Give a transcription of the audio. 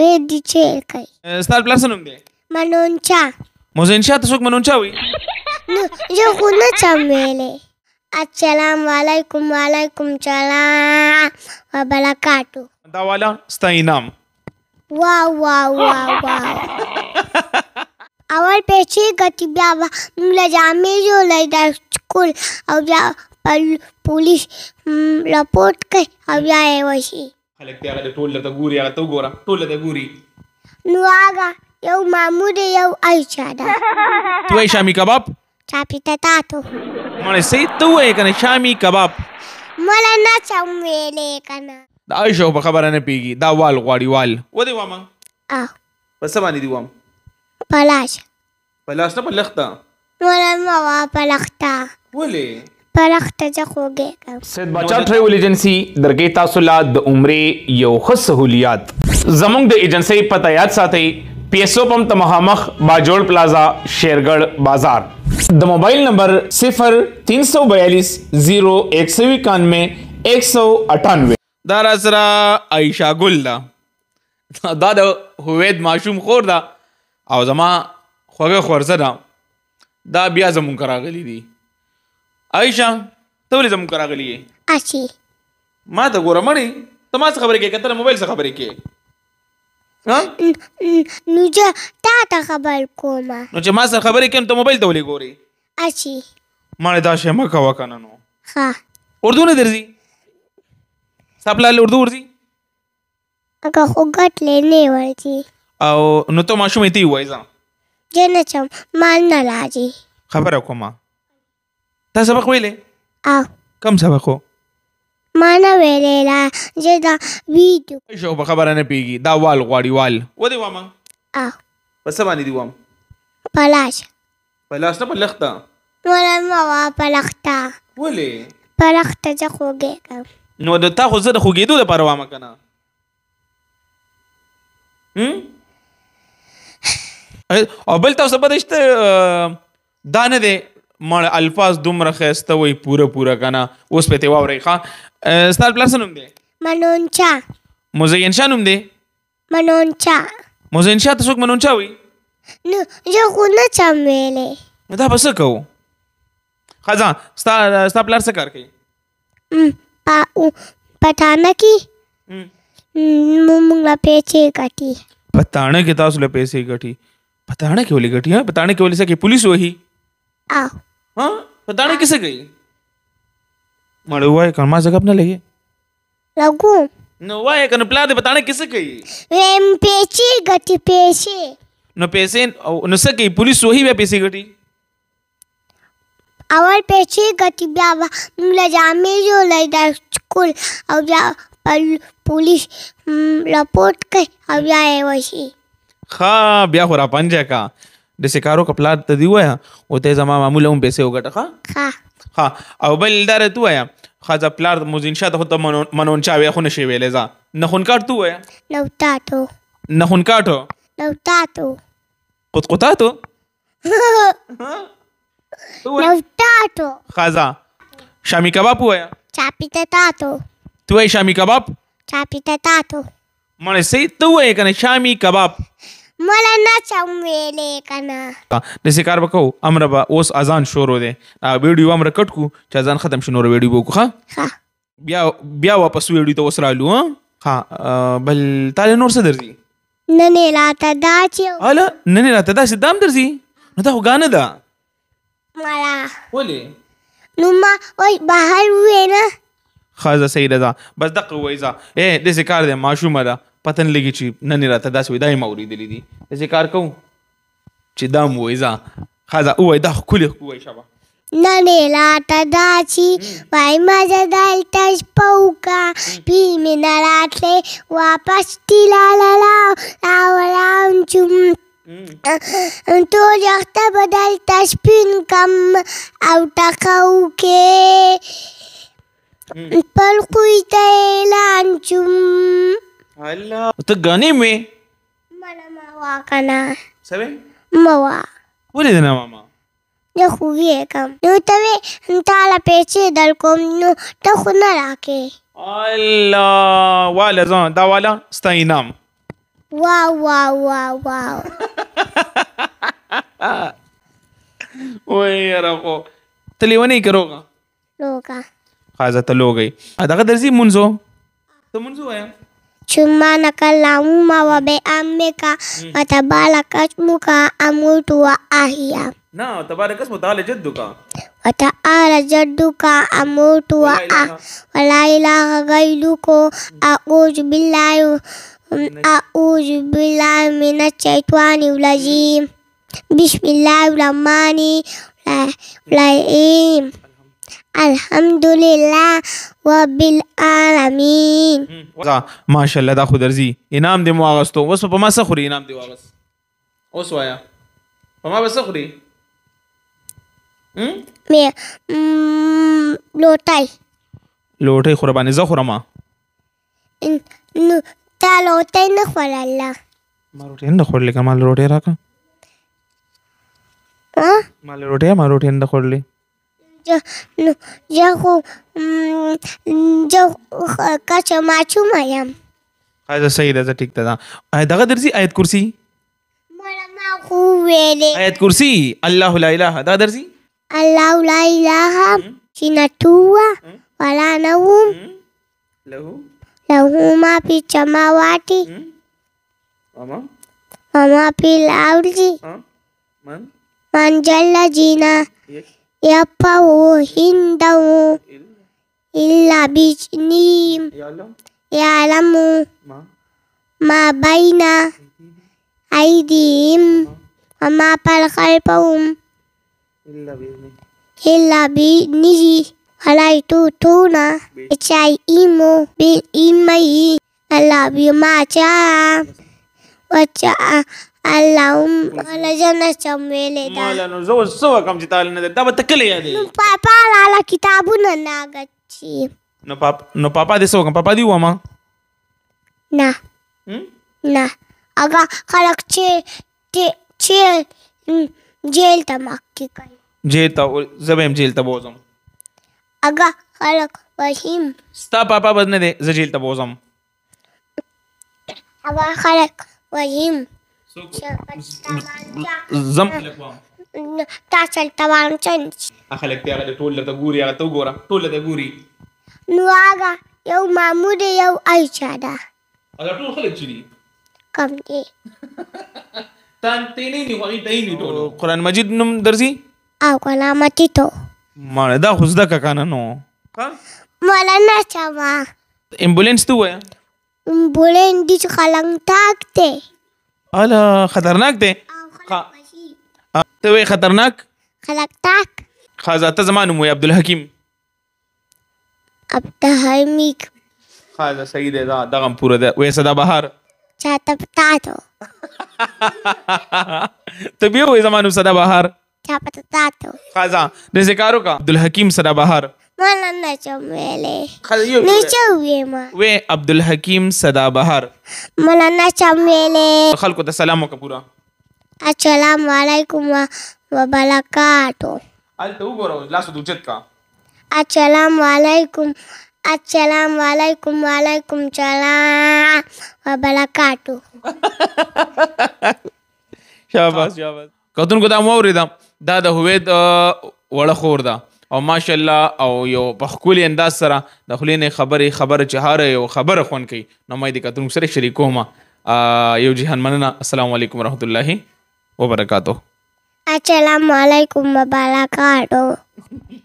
وې د چې کوي ستا پلار څه نوم دی منونچا مزینشا ته څوک منونچا وي نو یو خو نه چم ویلې السلام علیکم وعلیکم سلام وبرکاتو دا والا ستا انعام واو واو واو واو اول پیسې ګټي بیا موږ له جامې جوړې د سکول او بیا پولیس رپورټ کوي او بیا یې وشي خلک ته هغه ټول ته ګوري هغه ته وګوره ټول ته ګوري نو هغه یو مامور یو عایشه ده تو یې شامی کباب چاپی ته تاسو مړ سي ته وې کنه شامی کباب مړ نه چم ویلې کنه دا عایشه په خبره نه پیږي دا وال غواړي وال و دې وامه اه پس باندې دی وام پلاش پلاش نه پلخته ولا ما پلخته ولې پرختجه خوګه سید بچا ټریول ایجنسی درګې تاسو لا د عمره یو خص سہولیات زمونږ د ایجنسی پته یاد ساتي پیسو پم تمهامخ باجوړ پلازا شیرګړ بازار د موبایل نمبر 03220191198 دا را سره عائشہ ګل دا دا د هوید ماشوم خور دا او زما خوګه خورزه دا دا بیا زمونږ راغلی دی عائشہ ته ولې زموږ راغلی یې اچي ما ته ګوره مړی ته ما څه خبرې کې کتل موبایل څه خبرې کې ها نو چې تا ته خبر کوم نو چې ما سره خبرې کوم ته موبایل ته ولې ګوري اچي مړی دا شی مکه وکنه نو ها اردو نه درځي سپلال اردو ورځي اګه خو ګټ لنې ورځي او نو ته ماشومې تی وایځه جنچم مال نه راځي خبره کومه تا سبق ویلې او کم سبق وو ما نه ویلې لا چې دا ویډیو شو په خبره نه پیږي دا وال غواړي وال و دې وامه او پس باندې دی وام پلاش پلاش نه پلختا ولا ما پلختا ولې پلختا چې خوګه نو د تا خو زه د خوګېدو لپاره وامه کنه هم او بل تاسو په دې شته دانه دی مړ الفاظ دومره خسته وي پوره پوره کنه اوس په تیوا ورېخه ستال پلار سنوم دی منونچا مزین شاه نوم دی منونچا مزین شاه تاسو منونچا وي نو زه خو نه چم ویلې دا بس کو خزان ستا ستا پلار څه کار کوي پا پټانه کې موږ لا پیسې ګټي پټانه کې تاسو لا پیسې ګټي پټانه کې ولې ګټي ها پټانه کې ولې څه کې پولیس وې او हाँ पता तो नहीं हाँ। किसे गई हुआ है कर्मा जगह अपने न हुआ है एक अनुपला पता नहीं किसे गई वेम पेची गटी पेशी न पेशे नुसे गई पुलिस वही वे पेशी गटी अवर पेशी गटी ब्यावा मुला जामे जो लइदा स्कूल अब जा पुलिस हम्म, रिपोर्ट कर अब जाए वही हाँ ब्याह हो रहा पंजे का desikarok aplatatiu aya uteza mama mulum bese ogata kha kha kha او بل دار تو aya خزا مو مزین شاته ته منون چا وی خونه شی ویلې ځا نه خون کاټو ای لو تاتو نه خون کاټو لو تاتو قط قطاتو لو تاتو خزا شامی کباب وای چاپی تاتو تو ای شامی کباب چاپی تاتو مړ سي تو ای کنه شامی کباب مله نه چم ویلې کنه د سکار وکاو امر با اوس اذان شروع دی ویډیو امر کټ کو چې اذان ختم شنو ویډیو وکړه ها بیا بیا واپس ویډیو ته وسرالو ها ها بل تعالی نور څه درځي نه نه راته دا چې اله نه نه راته دا چې دام درځي نو دا خو غانه ده مالا ولې نو ما وای بهر وینه خازه سیده ده بس دقه وایزه اے د سکار د ماشومه ده پتن لګي چې نن راته داسې وای دایم اوریدلې دي چې کار کوم چې دام وای ځه خدا وای دا خولي وای شبا نن راته دا چې وای ما زه دلته شپوکا پی مې نه راتلې واپس ټیلا لاو لاو لاو چوم ټول یخته به دلته شپین کم او ټکو کې بل خوی ته اعلان چوم الله ته غني مې مړه ما واکنه سوي موا ولې نه ماما زه خو یې کوم نو ته وې تاله پیسې در کوم نو ته خو نه راکې الله والا ځان دا والا ستا انعام واو واو واو واو وای یاره خو ته لیونی کې روغه روغه خازه ته لوګی دغه درځي منځو ته منځو وایم سبحانك اللهم وبحمدك وتبارك اسمك اموت واحيا نعم تبارك اسمك تعالى جدك وتعالى جدك اموت واحيا ولا اله غيرك اعوذ بالله اعوذ بالله من الشيطان الرجيم بسم الله الرحمن الرحيم الحمدلله رب العالمین ماشاءالله دا خو درځي انعام دې مو اغستو اوس په ما څه خوري انعام دې واغست اوس وایا په ما به څه خوري مې لوټای لوټای خور باندې زه خورم نو تا لوټای نه خوړله ما روټي نه خورلې کمال روټي راکا ها ما روټي ما روټي نه خورلې زه خو زه کچه ماشومه یم ښایسته صحیح ده زه ټیک ده دغه درځي آیت کرسي ما خو ویلې آیت کرسي الله لا اله دا درځي الله لا اله سینا توا ولا نو له له ما په چماواټي اما اما په لاورځي من منجل جینا يبقى عنده إلا بجنيم يعلم ما بين أيديهم وما بين خلفهم إلا بإذنه ولا يتوتون شيئا بإيمانه إلا بما جاء وجاء اللهم ولا جنة چمویلې دا مولانا زه اوس څه وکم چې تعالی نه دا به ته کله یادې نو پاپا لاله کتابونه ناګچی نو پاپ نو پاپا دې څه وکم پاپا دې وما نه نه هغه خلک چې چې جیل ته مکی کوي جیل ته زبېم جیل ته بوزم هغه خلک وحیم ستا پاپا بد نه دی زه جیل ته بوزم هغه خلک وحیم زم تاسو ته وایم چې خلک ته هغه ټول ته ګوري هغه ته ګوره ټول ته ګوري نو هغه یو مامور یو ایچا ده هغه ټول خلک چې دي کم دي تان تینې نه وایي تینې ټول قران مجید نوم درځي او کلامتی ته مړه دا خو زده کاکنه نو ها مولانا چا ما امبولانس ته وایي امبولانس دي خلنګ تاکته اله خطرناک دی ته وی خطرناک خلقتاک خازه ته زما نوم وی عبدالحکیم عبدالحمیک خازه صحیح دی دا دغه پوره ده وی صدا بهار چاته پتاتو ته بیا وی زما نوم صدا بهار چاته پتاتو خازه د ذکرو کا عبدالحکیم صدا بهار مالا نشم ویلی نشم ویما و عبدالحکیم صدا بهار مالا نشم ویلی خلکو ته سلام وکړه پورا السلام علیکم و برکاتو هلته وګوره لاس دوچت کا السلام علیکم السلام علیکم وعلیکم سلام وبرکاتو شاباش شاباش کتونکو دا مو اورېدم دا د هوید وړه خور ده او ماشاءالله او یو په خولي انداز سره د خلینې خبرې خبره چهاره یو خبره خون کوي نو مې د کتونکو سره شریک کوم یو جهان مننه السلام علیکم ورحمت الله وبرکاتو السلام علیکم وبرکاتو